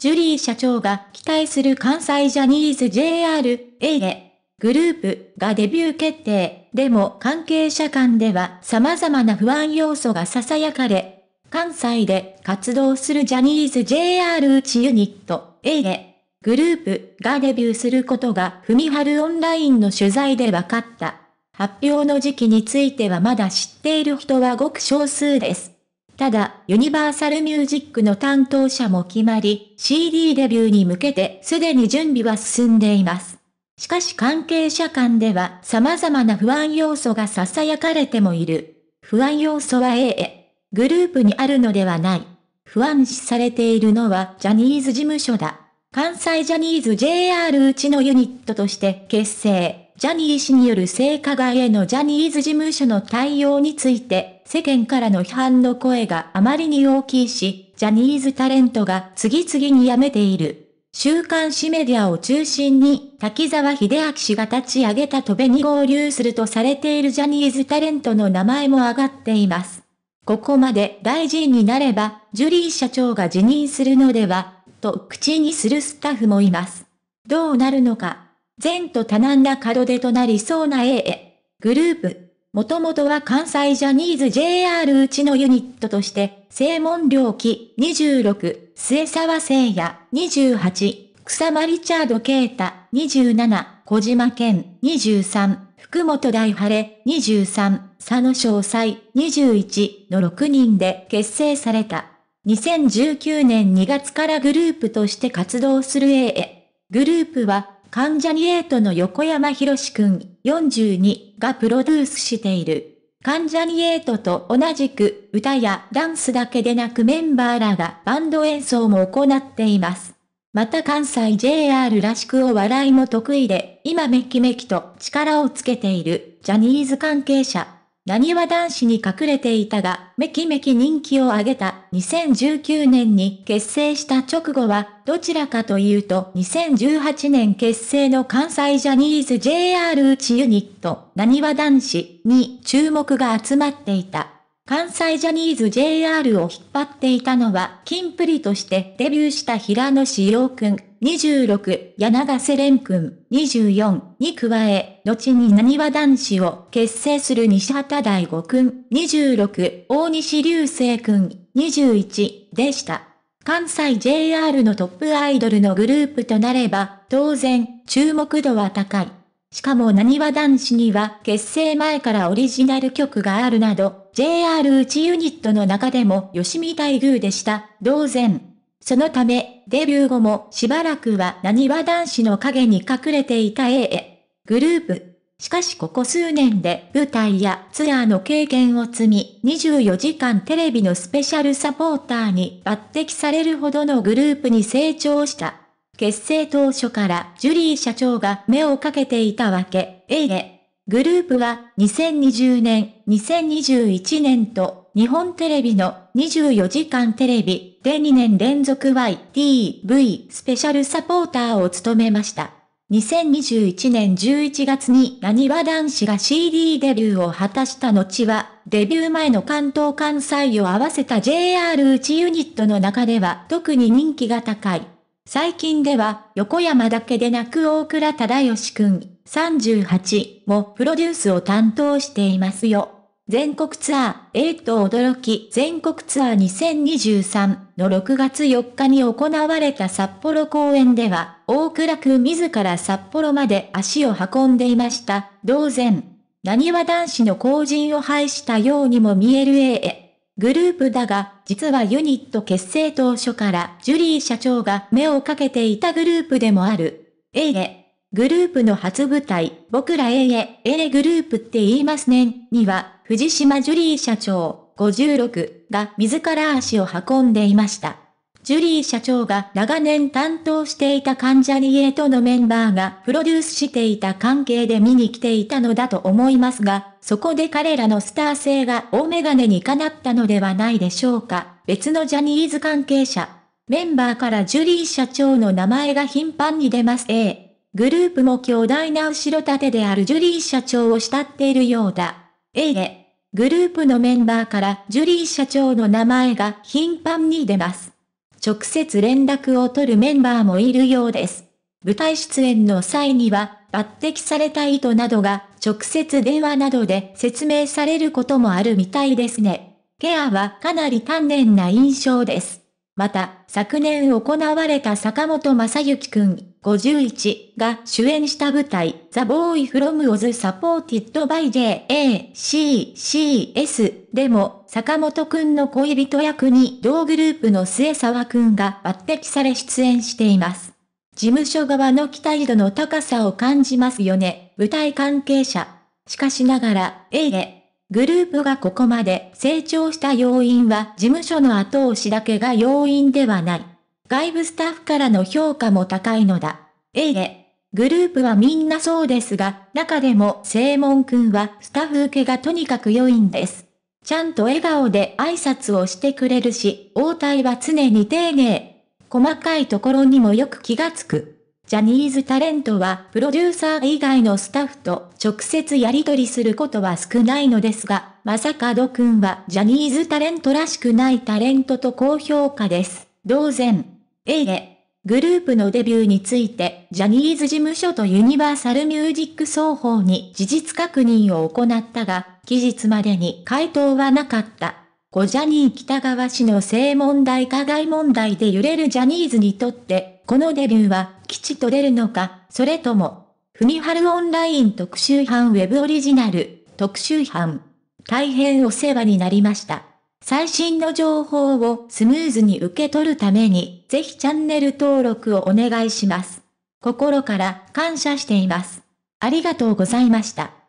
ジュリー社長が期待する関西ジャニーズ JR、A グループがデビュー決定。でも関係者間では様々な不安要素が囁かれ、関西で活動するジャニーズ JR うちユニット、A グループがデビューすることが、踏み張るオンラインの取材で分かった。発表の時期についてはまだ知っている人はごく少数です。ただ、ユニバーサルミュージックの担当者も決まり、CD デビューに向けてすでに準備は進んでいます。しかし関係者間では様々な不安要素が囁かれてもいる。不安要素は A へ。グループにあるのではない。不安視されているのはジャニーズ事務所だ。関西ジャニーズ JR うちのユニットとして結成。ジャニー氏による性加害へのジャニーズ事務所の対応について世間からの批判の声があまりに大きいし、ジャニーズタレントが次々に辞めている。週刊誌メディアを中心に、滝沢秀明氏が立ち上げた戸部に合流するとされているジャニーズタレントの名前も上がっています。ここまで大臣になれば、ジュリー社長が辞任するのでは、と口にするスタッフもいます。どうなるのか。前途多難な門出となりそうな AA。グループ。もともとは関西ジャニーズ JR うちのユニットとして、正門良樹26、末沢聖也28、草間リチャード啓太27、小島健23、福本大晴れ23、佐野詳細21の6人で結成された。2019年2月からグループとして活動する AA。グループは関ジャニ∞の横山博士くん42がプロデュースしている。関ジャニ∞と同じく歌やダンスだけでなくメンバーらがバンド演奏も行っています。また関西 JR らしくお笑いも得意で、今めきめきと力をつけているジャニーズ関係者何は男子に隠れていたが、めきめき人気を上げた2019年に結成した直後は、どちらかというと2018年結成の関西ジャニーズ JR 内ユニット、何は男子に注目が集まっていた。関西ジャニーズ JR を引っ張っていたのは、キンプリとしてデビューした平野志陽くん。26、柳瀬蓮君、24に加え、後に何は男子を結成する西畑大吾君、26、大西流星君、21でした。関西 JR のトップアイドルのグループとなれば、当然、注目度は高い。しかも何は男子には結成前からオリジナル曲があるなど、JR 内ユニットの中でも吉見大宮でした。同然、そのため、デビュー後もしばらくは何は男子の影に隠れていた AA グループ。しかしここ数年で舞台やツアーの経験を積み、24時間テレビのスペシャルサポーターに抜擢されるほどのグループに成長した。結成当初からジュリー社長が目をかけていたわけ、AA。グループは2020年、2021年と日本テレビの24時間テレビで2年連続 YTV スペシャルサポーターを務めました。2021年11月に何は男子が CD デビューを果たした後は、デビュー前の関東関西を合わせた JR 内ユニットの中では特に人気が高い。最近では、横山だけでなく大倉忠義くん、38もプロデュースを担当していますよ。全国ツアー、えっと驚き全国ツアー2023の6月4日に行われた札幌公演では、大倉くん自ら札幌まで足を運んでいました。同然。何は男子の後陣を排したようにも見える A グループだが、実はユニット結成当初からジュリー社長が目をかけていたグループでもある。ええ。グループの初舞台、僕らええ、ええグループって言いますね、には、藤島ジュリー社長、56が自ら足を運んでいました。ジュリー社長が長年担当していた関ジャニエとのメンバーがプロデュースしていた関係で見に来ていたのだと思いますが、そこで彼らのスター性が大メガネにかなったのではないでしょうか。別のジャニーズ関係者。メンバーからジュリー社長の名前が頻繁に出ます。ええ。グループも強大な後ろ盾であるジュリー社長を慕っているようだ。ええ。グループのメンバーからジュリー社長の名前が頻繁に出ます。直接連絡を取るメンバーもいるようです。舞台出演の際には、抜擢された意図などが直接電話などで説明されることもあるみたいですね。ケアはかなり丹念な印象です。また、昨年行われた坂本正幸くん、51が主演した舞台、The Boy From Oz Supported by JACCS でも、坂本くんの恋人役に同グループの末沢くんが抜擢され出演しています。事務所側の期待度の高さを感じますよね、舞台関係者。しかしながら、A でグループがここまで成長した要因は事務所の後押しだけが要因ではない。外部スタッフからの評価も高いのだ。ええ。グループはみんなそうですが、中でも正門くんはスタッフ受けがとにかく良いんです。ちゃんと笑顔で挨拶をしてくれるし、応対は常に丁寧。細かいところにもよく気がつく。ジャニーズタレントはプロデューサー以外のスタッフと直接やり取りすることは少ないのですが、まさかドくんはジャニーズタレントらしくないタレントと高評価です。同然。A え、グループのデビューについて、ジャニーズ事務所とユニバーサルミュージック双方に事実確認を行ったが、期日までに回答はなかった。小ジャニー北川氏の性問題加害問題で揺れるジャニーズにとって、このデビューは吉と出るのか、それとも、ふみはるオンライン特集版ウェブオリジナル、特集班。大変お世話になりました。最新の情報をスムーズに受け取るために、ぜひチャンネル登録をお願いします。心から感謝しています。ありがとうございました。